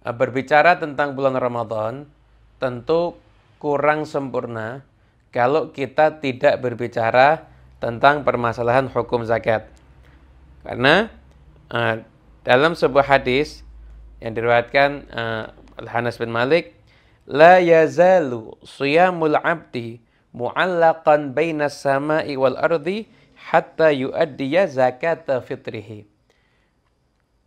Eh, berbicara tentang bulan Ramadan tentu kurang sempurna kalau kita tidak berbicara tentang permasalahan hukum zakat. Karena uh, dalam sebuah hadis yang diriwayatkan uh, eh, Al-Hanas bin Malik, la yazalu siyamul abdi mu'allaqan baina sama'i wal ardi hatta yuaddi zakata fitrihi.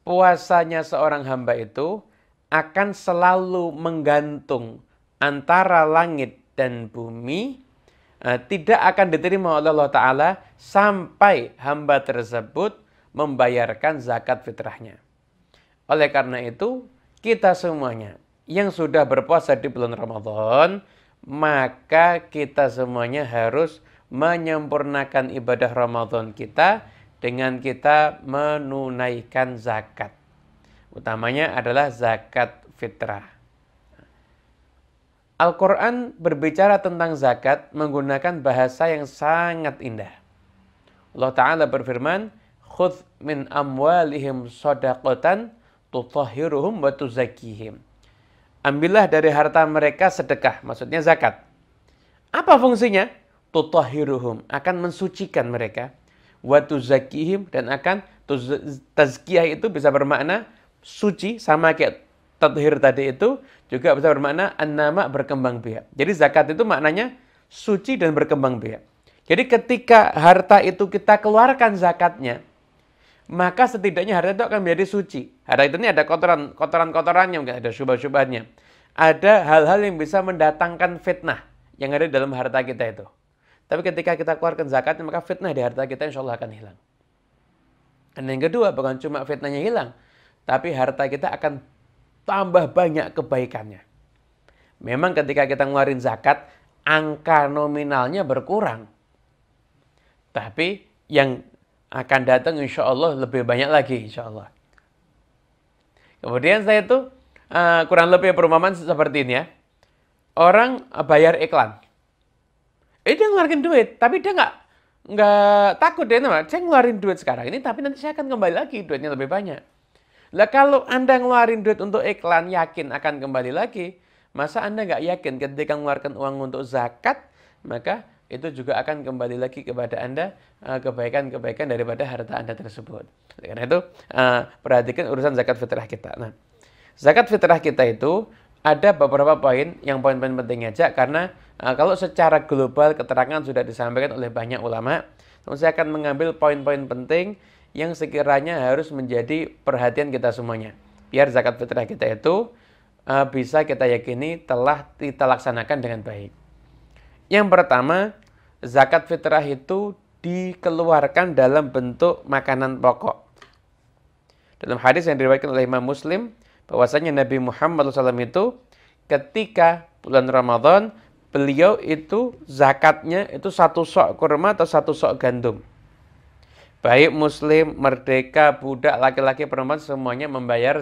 Puasanya seorang hamba itu akan selalu menggantung antara langit dan bumi eh, tidak akan diterima oleh Allah Ta'ala sampai hamba tersebut membayarkan zakat fitrahnya. Oleh karena itu, kita semuanya yang sudah berpuasa di bulan Ramadan, maka kita semuanya harus menyempurnakan ibadah Ramadan kita dengan kita menunaikan zakat. Utamanya adalah zakat fitrah. Al-Quran berbicara tentang zakat menggunakan bahasa yang sangat indah. Allah Ta'ala berfirman, Khudh min amwalihim sodakotan tutahhiruhum wa tuzakihim. Ambillah dari harta mereka sedekah, maksudnya zakat. Apa fungsinya? Tutahhiruhum, akan mensucikan mereka. Wa tuzakihim, dan akan tazkiyah itu bisa bermakna suci sama kayak tathir tadi itu juga bisa bermakna annama berkembang biak. Jadi zakat itu maknanya suci dan berkembang biak. Jadi ketika harta itu kita keluarkan zakatnya, maka setidaknya harta itu akan menjadi suci. Harta itu ini ada kotoran, kotoran-kotorannya, mungkin ada syubah-syubahnya. Ada hal-hal yang bisa mendatangkan fitnah yang ada dalam harta kita itu. Tapi ketika kita keluarkan zakatnya, maka fitnah di harta kita insya Allah akan hilang. Dan yang kedua, bukan cuma fitnahnya hilang, tapi harta kita akan tambah banyak kebaikannya. Memang ketika kita ngeluarin zakat, angka nominalnya berkurang. Tapi yang akan datang insya Allah lebih banyak lagi insya Allah. Kemudian saya tuh uh, kurang lebih perumpamaan seperti ini ya. Orang bayar iklan. Eh, dia ngeluarin duit, tapi dia nggak nggak takut deh, ceng ngeluarin duit sekarang ini, tapi nanti saya akan kembali lagi duitnya lebih banyak. Lah kalau Anda ngeluarin duit untuk iklan yakin akan kembali lagi, masa Anda nggak yakin ketika mengeluarkan uang untuk zakat, maka itu juga akan kembali lagi kepada Anda eh, kebaikan-kebaikan daripada harta Anda tersebut. Karena itu eh, perhatikan urusan zakat fitrah kita. Nah, zakat fitrah kita itu ada beberapa poin yang poin-poin penting aja karena eh, kalau secara global keterangan sudah disampaikan oleh banyak ulama, saya akan mengambil poin-poin penting yang sekiranya harus menjadi perhatian kita semuanya. Biar zakat fitrah kita itu uh, bisa kita yakini telah kita laksanakan dengan baik. Yang pertama, zakat fitrah itu dikeluarkan dalam bentuk makanan pokok. Dalam hadis yang diriwayatkan oleh Imam Muslim, bahwasanya Nabi Muhammad SAW itu ketika bulan Ramadan, beliau itu zakatnya itu satu sok kurma atau satu sok gandum. Baik muslim, merdeka, budak, laki-laki, perempuan semuanya membayar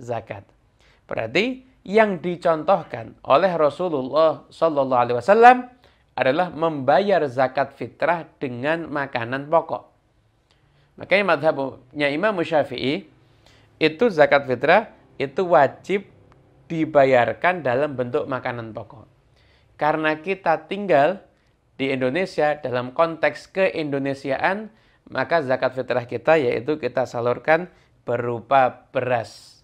zakat. Berarti yang dicontohkan oleh Rasulullah Shallallahu Alaihi Wasallam adalah membayar zakat fitrah dengan makanan pokok. Makanya madhabnya Imam Syafi'i itu zakat fitrah itu wajib dibayarkan dalam bentuk makanan pokok. Karena kita tinggal di Indonesia dalam konteks keindonesiaan, maka zakat fitrah kita yaitu kita salurkan berupa beras.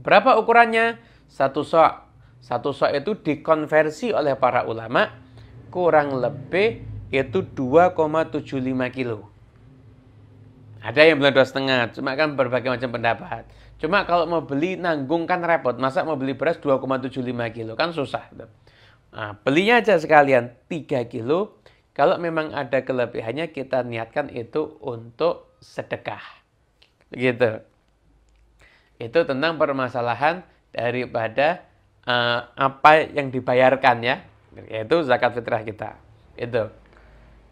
Berapa ukurannya? Satu sok. Satu sok itu dikonversi oleh para ulama kurang lebih yaitu 2,75 kilo. Ada yang bilang dua setengah, cuma kan berbagai macam pendapat. Cuma kalau mau beli nanggung kan repot. Masa mau beli beras 2,75 kilo kan susah. Nah, belinya aja sekalian 3 kilo kalau memang ada kelebihannya kita niatkan itu untuk sedekah. Begitu. Itu tentang permasalahan daripada uh, apa yang dibayarkan ya, yaitu zakat fitrah kita. Itu.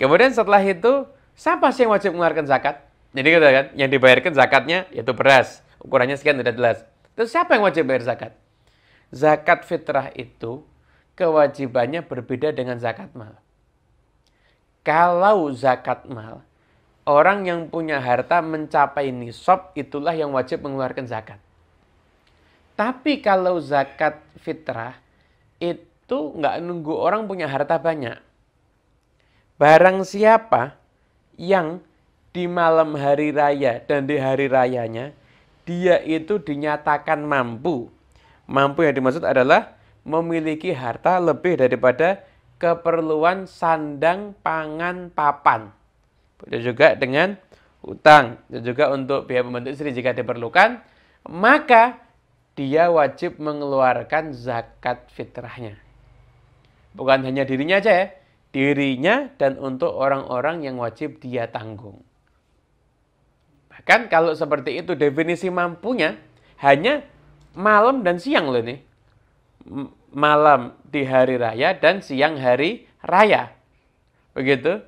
Kemudian setelah itu, siapa sih yang wajib mengeluarkan zakat? Jadi kita gitu kan, yang dibayarkan zakatnya yaitu beras. Ukurannya sekian tidak jelas. Terus siapa yang wajib bayar zakat? Zakat fitrah itu kewajibannya berbeda dengan zakat mal. Kalau zakat mal, orang yang punya harta mencapai nisab itulah yang wajib mengeluarkan zakat. Tapi kalau zakat fitrah itu nggak nunggu orang punya harta banyak. Barang siapa yang di malam hari raya dan di hari rayanya dia itu dinyatakan mampu. Mampu yang dimaksud adalah memiliki harta lebih daripada keperluan sandang, pangan, papan. Begitu juga dengan utang, dan juga untuk biaya pembantu istri jika diperlukan, maka dia wajib mengeluarkan zakat fitrahnya. Bukan hanya dirinya aja ya, dirinya dan untuk orang-orang yang wajib dia tanggung. Bahkan kalau seperti itu definisi mampunya hanya malam dan siang loh nih malam di hari raya dan siang hari raya. Begitu.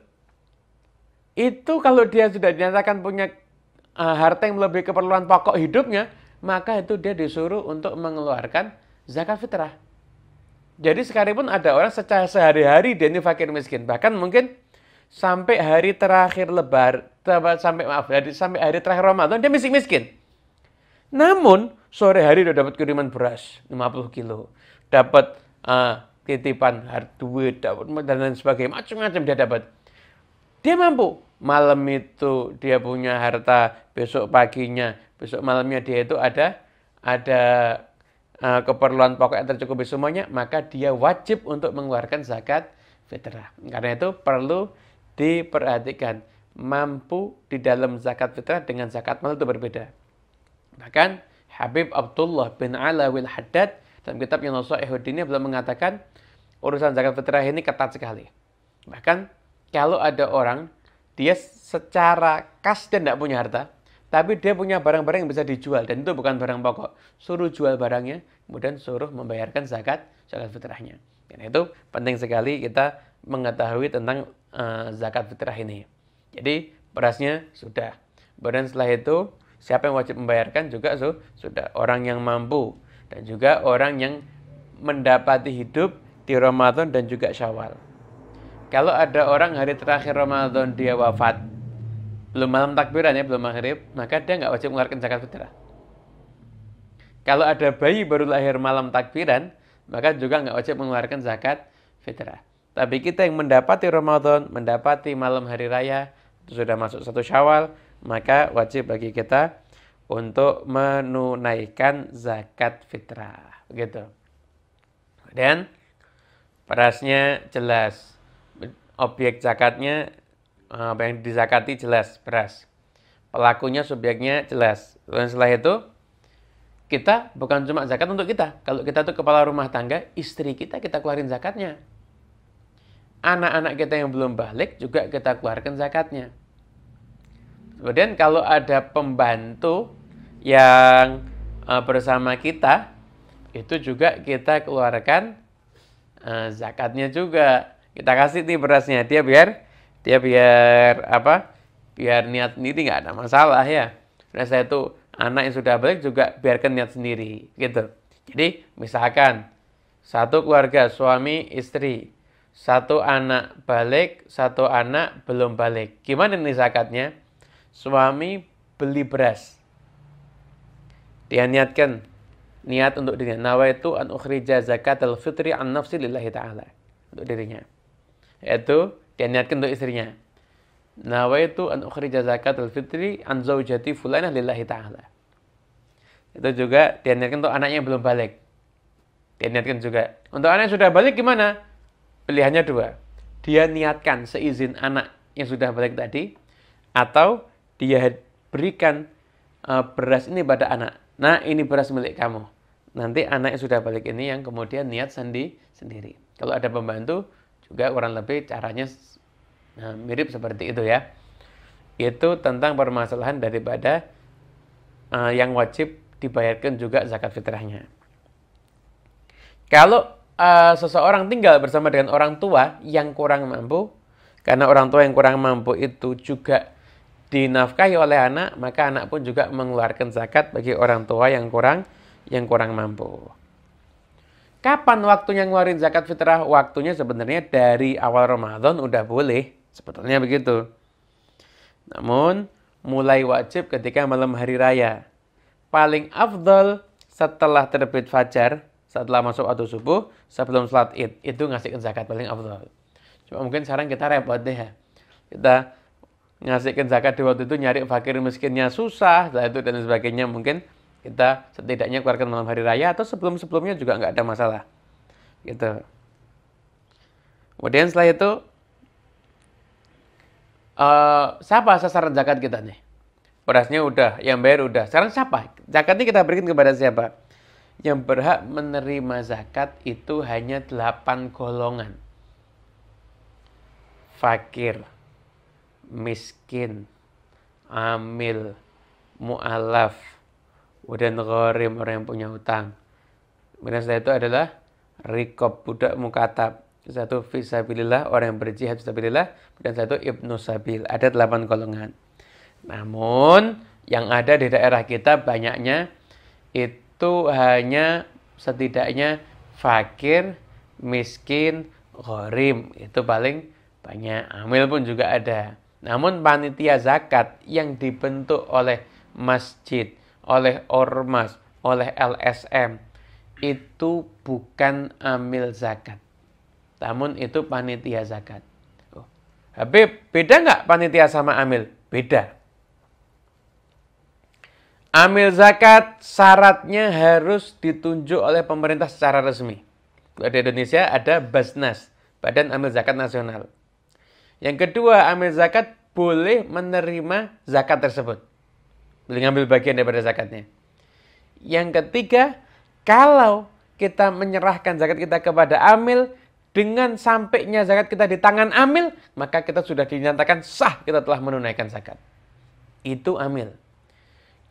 Itu kalau dia sudah dinyatakan punya uh, harta yang lebih keperluan pokok hidupnya, maka itu dia disuruh untuk mengeluarkan zakat fitrah. Jadi sekalipun ada orang secara sehari-hari dia ini fakir miskin, bahkan mungkin sampai hari terakhir lebar sampai maaf hari, sampai hari terakhir Ramadan dia miskin miskin. Namun sore hari dia dapat kiriman beras 50 kilo dapat uh, titipan hardware, dapat dan lain sebagainya, macam-macam dia dapat. Dia mampu. Malam itu dia punya harta, besok paginya, besok malamnya dia itu ada ada uh, keperluan pokok yang tercukupi semuanya, maka dia wajib untuk mengeluarkan zakat fitrah. Karena itu perlu diperhatikan mampu di dalam zakat fitrah dengan zakat malam itu berbeda. Bahkan Habib Abdullah bin Alawil Haddad dalam kitabnya Ehudin ini belum mengatakan urusan zakat fitrah ini ketat sekali. Bahkan kalau ada orang dia secara kas dan tidak punya harta, tapi dia punya barang-barang yang bisa dijual dan itu bukan barang pokok. Suruh jual barangnya, kemudian suruh membayarkan zakat zakat fitrahnya. Dan itu penting sekali kita mengetahui tentang uh, zakat fitrah ini. Jadi berasnya sudah. Kemudian setelah itu siapa yang wajib membayarkan juga so, sudah orang yang mampu dan juga orang yang mendapati hidup di Ramadan dan juga Syawal. Kalau ada orang hari terakhir Ramadan dia wafat, belum malam takbiran ya, belum maghrib, maka dia nggak wajib mengeluarkan zakat fitrah. Kalau ada bayi baru lahir malam takbiran, maka juga nggak wajib mengeluarkan zakat fitrah. Tapi kita yang mendapati Ramadan, mendapati malam hari raya, sudah masuk satu syawal, maka wajib bagi kita untuk menunaikan zakat fitrah. Gitu. Dan perasnya jelas. Objek zakatnya, eh, apa yang dizakati jelas, beras. Pelakunya, subjeknya jelas. Dan setelah itu, kita bukan cuma zakat untuk kita. Kalau kita tuh kepala rumah tangga, istri kita kita keluarin zakatnya. Anak-anak kita yang belum balik juga kita keluarkan zakatnya. Kemudian kalau ada pembantu yang uh, bersama kita, itu juga kita keluarkan uh, zakatnya juga. Kita kasih nih berasnya dia biar dia biar apa? Biar niat sendiri nggak ada masalah ya. Nah saya tuh anak yang sudah balik juga biarkan niat sendiri gitu. Jadi misalkan satu keluarga suami istri, satu anak balik, satu anak belum balik. Gimana nih zakatnya? suami beli beras. Dia niatkan niat untuk dirinya. Nawa itu an ukhrija al fitri an nafsi lillahi ta'ala. Untuk dirinya. Yaitu dia niatkan untuk istrinya. Nawa itu an ukhrija al fitri an zaujati fulanah lillahi ta'ala. Itu juga dia niatkan untuk anaknya yang belum balik. Dia niatkan juga. Untuk anak yang sudah balik gimana? Pilihannya dua. Dia niatkan seizin anak yang sudah balik tadi atau dia berikan uh, beras ini pada anak. Nah, ini beras milik kamu. Nanti anak yang sudah balik ini yang kemudian niat sendi sendiri. Kalau ada pembantu juga kurang lebih caranya nah, mirip seperti itu ya. Itu tentang permasalahan daripada uh, yang wajib dibayarkan juga zakat fitrahnya. Kalau uh, seseorang tinggal bersama dengan orang tua yang kurang mampu, karena orang tua yang kurang mampu itu juga dinafkahi oleh anak, maka anak pun juga mengeluarkan zakat bagi orang tua yang kurang yang kurang mampu. Kapan waktunya ngeluarin zakat fitrah? Waktunya sebenarnya dari awal Ramadan udah boleh. Sebetulnya begitu. Namun, mulai wajib ketika malam hari raya. Paling afdal setelah terbit fajar, setelah masuk waktu subuh, sebelum sholat id. Itu ngasih zakat paling afdal. Cuma mungkin sekarang kita repot deh ya. Kita ngasihkan zakat di waktu itu nyari fakir miskinnya susah lah itu dan sebagainya mungkin kita setidaknya keluarkan malam hari raya atau sebelum-sebelumnya juga nggak ada masalah gitu kemudian setelah itu uh, siapa sasaran zakat kita nih berasnya udah yang bayar udah sekarang siapa zakatnya kita berikan kepada siapa yang berhak menerima zakat itu hanya delapan golongan fakir miskin, amil, mu'alaf, kemudian gharim, orang yang punya hutang. Kemudian setelah itu adalah rikob, budak mukatab. Satu fisabilillah orang yang berjihad visabilillah. Kemudian satu ibnu sabil. Ada delapan golongan. Namun, yang ada di daerah kita banyaknya itu hanya setidaknya fakir, miskin, gharim. Itu paling banyak. Amil pun juga ada. Namun panitia zakat yang dibentuk oleh masjid, oleh ormas, oleh LSM itu bukan amil zakat. Namun itu panitia zakat. Oh. Habib, beda nggak panitia sama amil? Beda. Amil zakat syaratnya harus ditunjuk oleh pemerintah secara resmi. di Indonesia ada Basnas, Badan Amil Zakat Nasional. Yang kedua, amil zakat boleh menerima zakat tersebut. Boleh ngambil bagian daripada zakatnya. Yang ketiga, kalau kita menyerahkan zakat kita kepada amil, dengan sampainya zakat kita di tangan amil, maka kita sudah dinyatakan sah kita telah menunaikan zakat. Itu amil.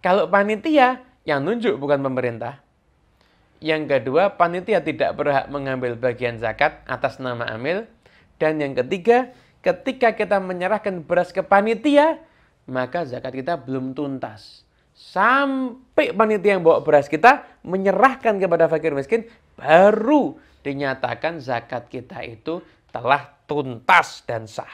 Kalau panitia yang nunjuk bukan pemerintah. Yang kedua, panitia tidak berhak mengambil bagian zakat atas nama amil. Dan yang ketiga, ketika kita menyerahkan beras ke panitia, maka zakat kita belum tuntas. Sampai panitia yang bawa beras kita menyerahkan kepada fakir miskin, baru dinyatakan zakat kita itu telah tuntas dan sah.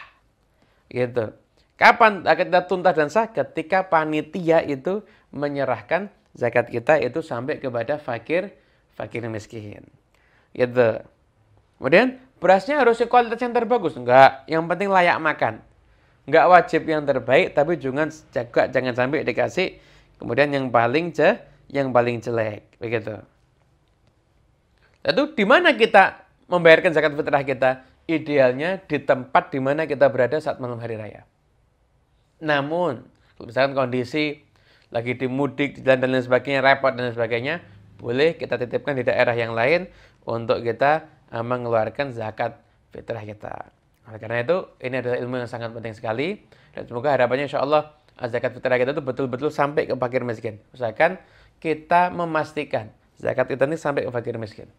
Gitu. Kapan zakat kita tuntas dan sah? Ketika panitia itu menyerahkan zakat kita itu sampai kepada fakir fakir miskin. Gitu. Kemudian Berasnya harus kualitas yang terbagus? Enggak, yang penting layak makan. Enggak wajib yang terbaik, tapi jangan jaga jangan sampai dikasih kemudian yang paling je, yang paling jelek, begitu. Lalu di mana kita membayarkan zakat fitrah kita? Idealnya di tempat di mana kita berada saat malam hari raya. Namun, misalkan kondisi lagi di mudik dan lain sebagainya, repot dan lain sebagainya, boleh kita titipkan di daerah yang lain untuk kita mengeluarkan zakat fitrah kita. Oleh karena itu, ini adalah ilmu yang sangat penting sekali. Dan semoga harapannya insya Allah eh, zakat fitrah kita itu betul-betul sampai ke fakir miskin. Usahakan kita memastikan zakat kita ini sampai ke fakir miskin.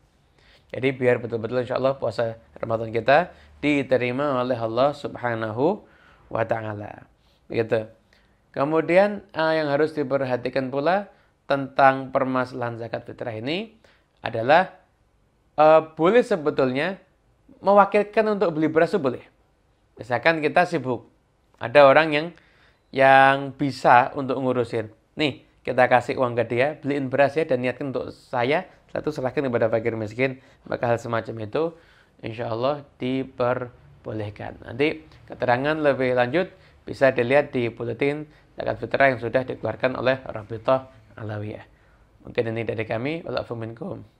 Jadi biar betul-betul insya Allah puasa Ramadan kita diterima oleh Allah subhanahu wa ta'ala. Begitu. Kemudian eh, yang harus diperhatikan pula tentang permasalahan zakat fitrah ini adalah uh, boleh sebetulnya mewakilkan untuk beli beras itu boleh. Misalkan kita sibuk, ada orang yang yang bisa untuk ngurusin. Nih, kita kasih uang ke dia, beliin beras ya dan niatkan untuk saya, satu serahkan kepada fakir miskin, maka hal semacam itu insya Allah diperbolehkan. Nanti keterangan lebih lanjut bisa dilihat di buletin zakat fitrah yang sudah dikeluarkan oleh Rabitah Alawiyah. Mungkin ini dari kami, walafuminkum.